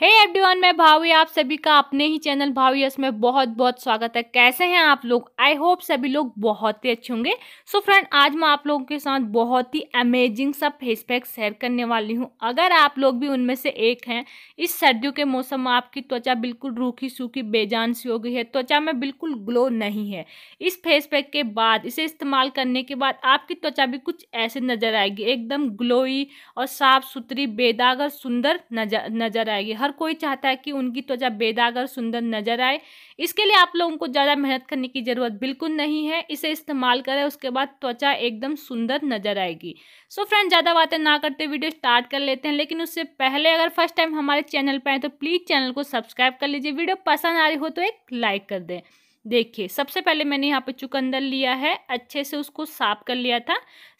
हे hey everyone मैं भावी आप सभी का अपने ही चैनल भावी इसमें में बहुत बहुत स्वागत है कैसे हैं आप लोग आई होप सभी लोग बहुत ही अच्छे होंगे सो फ्रेंड आज मैं आप लोगों के साथ बहुत ही अमेजिंग सा फेस पैक शेयर करने वाली हूं अगर आप लोग भी उनमें से एक हैं इस सर्दियों के मौसम में आपकी त्वचा बिल्कुल रूखी सूखी बेजान सी हो गई है त्वचा में बिल्कुल ग्लो नहीं है इस फेस पैक के बाद इसे इस्तेमाल करने के बाद आपकी त्वचा भी कुछ ऐसे नज़र आएगी एकदम ग्लोई और साफ सुथरी बेदाग और सुंदर नजर नजर आएगी हर कोई चाहता है कि उनकी त्वचा बेदाग और सुंदर नजर आए इसके लिए आप लोगों को ज़्यादा मेहनत करने की ज़रूरत बिल्कुल नहीं है इसे इस्तेमाल करें उसके बाद त्वचा एकदम सुंदर नजर आएगी सो फ्रेंड ज़्यादा बातें ना करते वीडियो स्टार्ट कर लेते हैं लेकिन उससे पहले अगर फर्स्ट टाइम हमारे चैनल पर आए तो प्लीज़ चैनल को सब्सक्राइब कर लीजिए वीडियो पसंद आ रही हो तो एक लाइक कर दें देखिए सबसे पहले मैंने यहाँ पे चुकंदर लिया है अच्छे से उसको साफ कर लिया था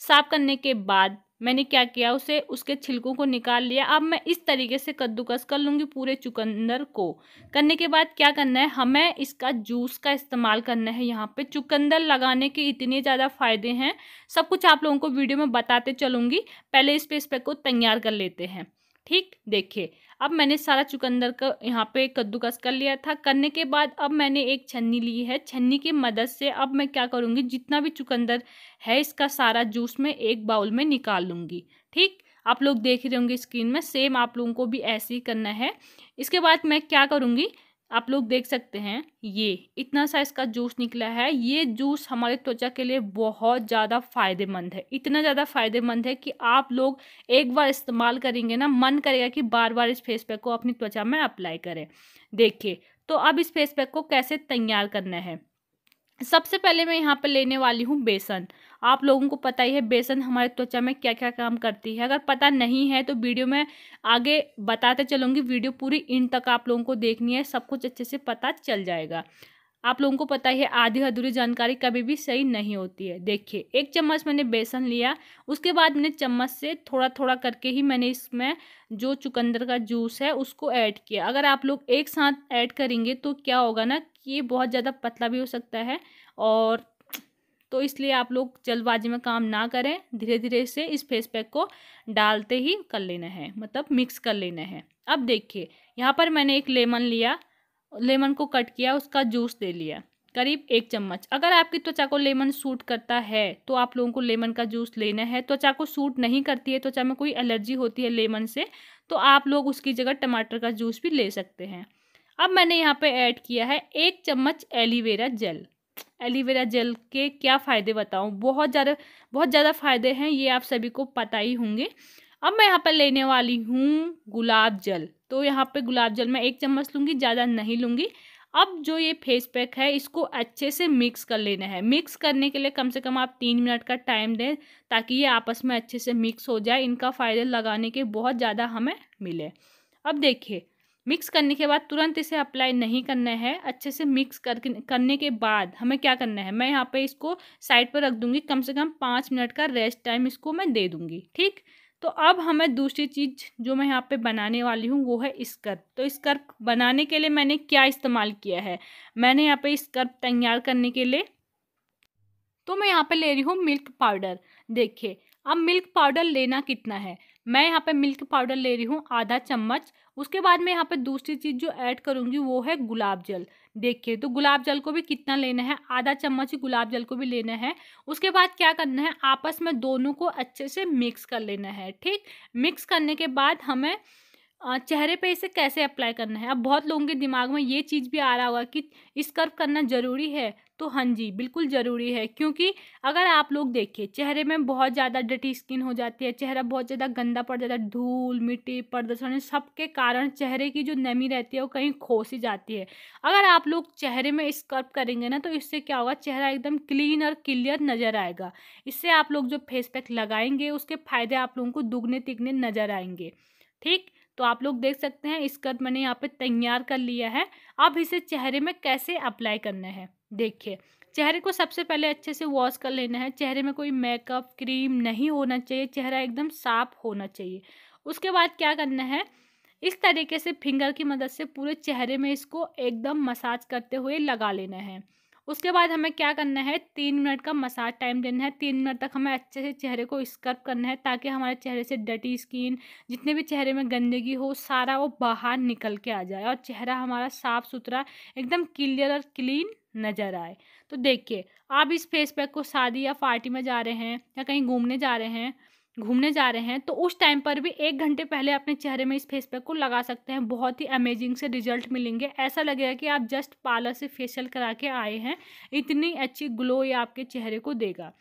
साफ करने के बाद मैंने क्या किया उसे उसके छिलकों को निकाल लिया अब मैं इस तरीके से कद्दूकस कर लूँगी पूरे चुकंदर को करने के बाद क्या करना है हमें इसका जूस का इस्तेमाल करना है यहाँ पे चुकंदर लगाने के इतने ज़्यादा फ़ायदे हैं सब कुछ आप लोगों को वीडियो में बताते चलूँगी पहले इस इस पैक को तैयार कर लेते हैं ठीक देखिए अब मैंने सारा चुकंदर का यहाँ पे कद्दूकस कर लिया था करने के बाद अब मैंने एक छन्नी ली है छन्नी की मदद से अब मैं क्या करूँगी जितना भी चुकंदर है इसका सारा जूस मैं एक बाउल में निकाल लूँगी ठीक आप लोग देख रहे होंगे स्क्रीन में सेम आप लोगों को भी ऐसे ही करना है इसके बाद मैं क्या करूँगी आप लोग देख सकते हैं ये इतना सा इसका जूस निकला है ये जूस हमारे त्वचा के लिए बहुत ज़्यादा फायदेमंद है इतना ज़्यादा फायदेमंद है कि आप लोग एक बार इस्तेमाल करेंगे ना मन करेगा कि बार बार इस फेस पैक को अपनी त्वचा में अप्लाई करें देखिए तो अब इस फेस पैक को कैसे तैयार करना है सबसे पहले मैं यहाँ पर लेने वाली हूँ बेसन आप लोगों को पता ही है बेसन हमारे त्वचा में क्या क्या काम करती है अगर पता नहीं है तो वीडियो में आगे बताते चलूँगी वीडियो पूरी इन तक आप लोगों को देखनी है सब कुछ अच्छे से पता चल जाएगा आप लोगों को पता है आधी अधूरी जानकारी कभी भी सही नहीं होती है देखिए एक चम्मच मैंने बेसन लिया उसके बाद मैंने चम्मच से थोड़ा थोड़ा करके ही मैंने इसमें जो चुकंदर का जूस है उसको ऐड किया अगर आप लोग एक साथ ऐड करेंगे तो क्या होगा ना कि ये बहुत ज़्यादा पतला भी हो सकता है और तो इसलिए आप लोग जल्दबाजी में काम ना करें धीरे धीरे से इस फेस पैक को डालते ही कर लेना है मतलब मिक्स कर लेना है अब देखिए यहाँ पर मैंने एक लेमन लिया लेमन को कट किया उसका जूस दे लिया करीब एक चम्मच अगर आपकी त्वचा को लेमन सूट करता है तो आप लोगों को लेमन का जूस लेना है त्वचा को सूट नहीं करती है त्वचा में कोई एलर्जी होती है लेमन से तो आप लोग उसकी जगह टमाटर का जूस भी ले सकते हैं अब मैंने यहाँ पे ऐड किया है एक चम्मच एलिवेरा जेल एलिवेरा जेल के क्या फ़ायदे बताऊँ बहुत ज़्यादा बहुत ज़्यादा फ़ायदे हैं ये आप सभी को पता ही होंगे अब मैं यहाँ पर लेने वाली हूँ गुलाब जल तो यहाँ पर गुलाब जल मैं एक चम्मच लूँगी ज़्यादा नहीं लूँगी अब जो ये फेस पैक है इसको अच्छे से मिक्स कर लेना है मिक्स करने के लिए कम से कम आप तीन मिनट का टाइम दें ताकि ये आपस में अच्छे से मिक्स हो जाए इनका फ़ायदा लगाने के बहुत ज़्यादा हमें मिले अब देखिए मिक्स करने के बाद तुरंत इसे अप्लाई नहीं करना है अच्छे से मिक्स कर करने के बाद हमें क्या करना है मैं यहाँ पर इसको साइड पर रख दूँगी कम से कम पाँच मिनट का रेस्ट टाइम इसको मैं दे दूँगी ठीक तो अब हमें दूसरी चीज़ जो मैं यहाँ पे बनाने वाली हूँ वो है स्कर्प तो स्कर्प बनाने के लिए मैंने क्या इस्तेमाल किया है मैंने यहाँ पे स्कर्प तैयार करने के लिए तो मैं यहाँ पे ले रही हूँ मिल्क पाउडर देखिए अब मिल्क पाउडर लेना कितना है मैं यहाँ पे मिल्क पाउडर ले रही हूँ आधा चम्मच उसके बाद मैं यहाँ पे दूसरी चीज़ जो ऐड करूँगी वो है गुलाब जल देखिए तो गुलाब जल को भी कितना लेना है आधा चम्मच गुलाब जल को भी लेना है उसके बाद क्या करना है आपस में दोनों को अच्छे से मिक्स कर लेना है ठीक मिक्स करने के बाद हमें चेहरे पे इसे कैसे अप्लाई करना है अब बहुत लोगों के दिमाग में ये चीज़ भी आ रहा होगा कि स्कर्फ करना ज़रूरी है तो हाँ जी बिल्कुल ज़रूरी है क्योंकि अगर आप लोग देखिए चेहरे में बहुत ज़्यादा डटी स्किन हो जाती है चेहरा बहुत ज़्यादा गंदा पड़ जाता है धूल मिट्टी प्रदर्शन सबके कारण चेहरे की जो नमी रहती है वो कहीं ही जाती है अगर आप लोग चेहरे में स्कर्प करेंगे ना तो इससे क्या होगा चेहरा एकदम क्लीन और क्लियर नज़र आएगा इससे आप लोग जो फेस पैक लगाएंगे उसके फ़ायदे आप लोगों को दुगने तिगने नज़र आएंगे ठीक तो आप लोग देख सकते हैं स्कर्ट मैंने यहाँ पे तैयार कर लिया है अब इसे चेहरे में कैसे अप्लाई करना है देखिए चेहरे को सबसे पहले अच्छे से वॉश कर लेना है चेहरे में कोई मेकअप क्रीम नहीं होना चाहिए चेहरा एकदम साफ होना चाहिए उसके बाद क्या करना है इस तरीके से फिंगर की मदद से पूरे चेहरे में इसको एकदम मसाज करते हुए लगा लेना है उसके बाद हमें क्या करना है तीन मिनट का मसाज टाइम देना है तीन मिनट तक हमें अच्छे से चेहरे को स्क्रब करना है ताकि हमारे चेहरे से डटी स्किन जितने भी चेहरे में गंदगी हो सारा वो बाहर निकल के आ जाए और चेहरा हमारा साफ़ सुथरा एकदम क्लियर और क्लीन नज़र आए तो देखिए आप इस फेस पैक को शादी या पार्टी में जा रहे हैं या कहीं घूमने जा रहे हैं घूमने जा रहे हैं तो उस टाइम पर भी एक घंटे पहले अपने चेहरे में इस फेस पैक को लगा सकते हैं बहुत ही अमेजिंग से रिजल्ट मिलेंगे ऐसा लगेगा कि आप जस्ट पार्लर से फेशियल करा के आए हैं इतनी अच्छी ग्लो ये आपके चेहरे को देगा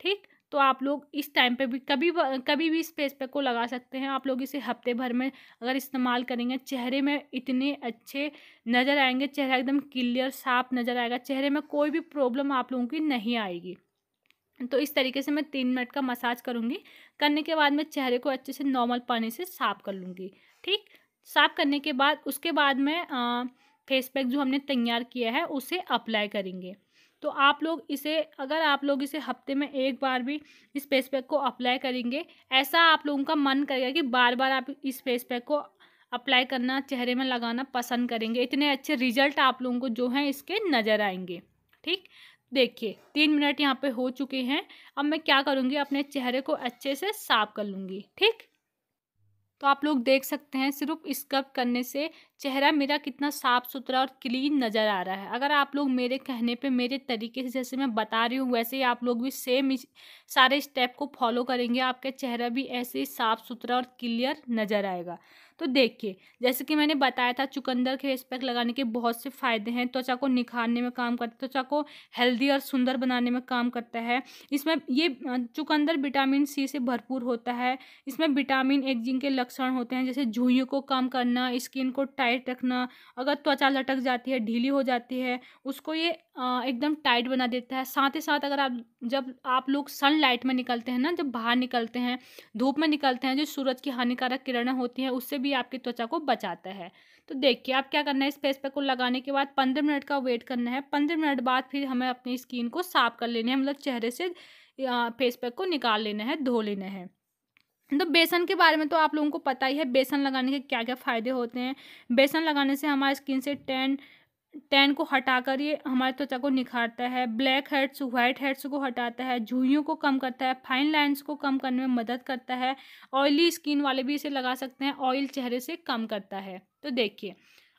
ठीक तो आप लोग इस टाइम पे भी कभी कभी भी इस फेस पैक को लगा सकते हैं आप लोग इसे हफ्ते भर में अगर इस्तेमाल करेंगे चेहरे में इतने अच्छे नज़र आएंगे चेहरा एकदम क्लियर साफ नज़र आएगा चेहरे में कोई भी प्रॉब्लम आप लोगों की नहीं आएगी तो इस तरीके से मैं तीन मिनट का मसाज करूँगी करने के बाद मैं चेहरे को अच्छे से नॉर्मल पानी से साफ़ कर लूँगी ठीक साफ़ करने के बाद उसके बाद मैं फेस पैक जो हमने तैयार किया है उसे अप्लाई करेंगे तो आप लोग इसे अगर आप लोग इसे हफ्ते में एक बार भी इस फेस पैक को अप्लाई करेंगे ऐसा आप लोगों का मन करेगा कि बार बार आप इस फेस पैक को अप्लाई करना चेहरे में लगाना पसंद करेंगे इतने अच्छे रिजल्ट आप लोगों को जो हैं इसके नज़र आएंगे ठीक देखिए तीन मिनट यहाँ पे हो चुके हैं अब मैं क्या करूँगी अपने चेहरे को अच्छे से साफ कर लूँगी ठीक तो आप लोग देख सकते हैं सिर्फ स्क्रब करने से चेहरा मेरा कितना साफ़ सुथरा और क्लीन नज़र आ रहा है अगर आप लोग मेरे कहने पे मेरे तरीके से जैसे मैं बता रही हूँ वैसे ही आप लोग भी सेम सारे स्टेप को फॉलो करेंगे आपका चेहरा भी ऐसे ही साफ़ सुथरा और क्लियर नज़र आएगा तो देखिए जैसे कि मैंने बताया था चुकंदर के फेस पैक लगाने के बहुत से फ़ायदे हैं त्वचा को निखारने में काम करता है त्वचा को हेल्दी और सुंदर बनाने में काम करता है इसमें ये चुकंदर विटामिन सी से भरपूर होता है इसमें विटामिन एक जिंक के लक्षण होते हैं जैसे झुइयों को कम करना स्किन को टाइट टाइट रखना अगर त्वचा लटक जाती है ढीली हो जाती है उसको ये एकदम टाइट बना देता है साथ ही साथ अगर आप जब आप लोग सन लाइट में निकलते हैं ना जब बाहर निकलते हैं धूप में निकलते हैं जो सूरज की हानिकारक किरणें होती हैं उससे भी आपकी त्वचा को बचाता है तो देखिए आप क्या करना है इस फेस पैक को लगाने के बाद पंद्रह मिनट का वेट करना है पंद्रह मिनट बाद फिर हमें अपनी स्किन को साफ कर लेनी है मतलब चेहरे से फेस पैक को निकाल लेना है धो लेना है तो बेसन के बारे में तो आप लोगों को पता ही है बेसन लगाने के क्या क्या फ़ायदे होते हैं बेसन लगाने से हमारे स्किन से टैन टैन को हटाकर ये हमारे त्वचा को निखारता है ब्लैक हेड्स व्हाइट हेड्स को हटाता है झुइयों को कम करता है फाइन लाइंस को कम करने में मदद करता है ऑयली स्किन वाले भी इसे लगा सकते हैं ऑयल चेहरे से कम करता है तो देखिए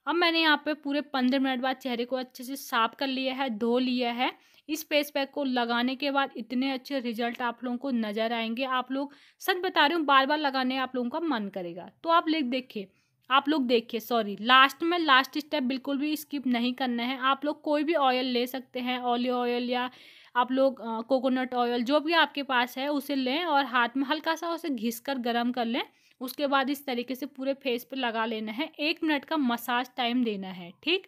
अब मैंने यहाँ पे पूरे पंद्रह मिनट बाद चेहरे को अच्छे से साफ कर लिया है धो लिया है इस फेस पैक को लगाने के बाद इतने अच्छे रिजल्ट आप लोगों को नज़र आएंगे आप लोग सच बता रही हूँ बार बार लगाने आप लोगों का मन करेगा तो आप लिख देखिए आप लोग देखिए सॉरी लास्ट में लास्ट स्टेप बिल्कुल भी स्किप नहीं करना है आप लोग कोई भी ऑयल ले सकते हैं ऑलिव ऑयल या आप लोग कोकोनट ऑयल जो भी आपके पास है उसे लें और हाथ में हल्का सा उसे घिस कर गर्म कर लें उसके बाद इस तरीके से पूरे फेस पर लगा लेना है एक मिनट का मसाज टाइम देना है ठीक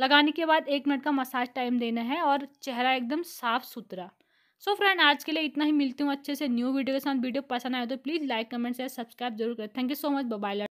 लगाने के बाद एक मिनट का मसाज टाइम देना है और चेहरा एकदम साफ सुथरा सो so फ्रेंड आज के लिए इतना ही मिलती हूँ अच्छे से न्यू वीडियो के साथ वीडियो पसंद आए तो please like comment share subscribe जरूर करें थैंक यू सो मच बबाइला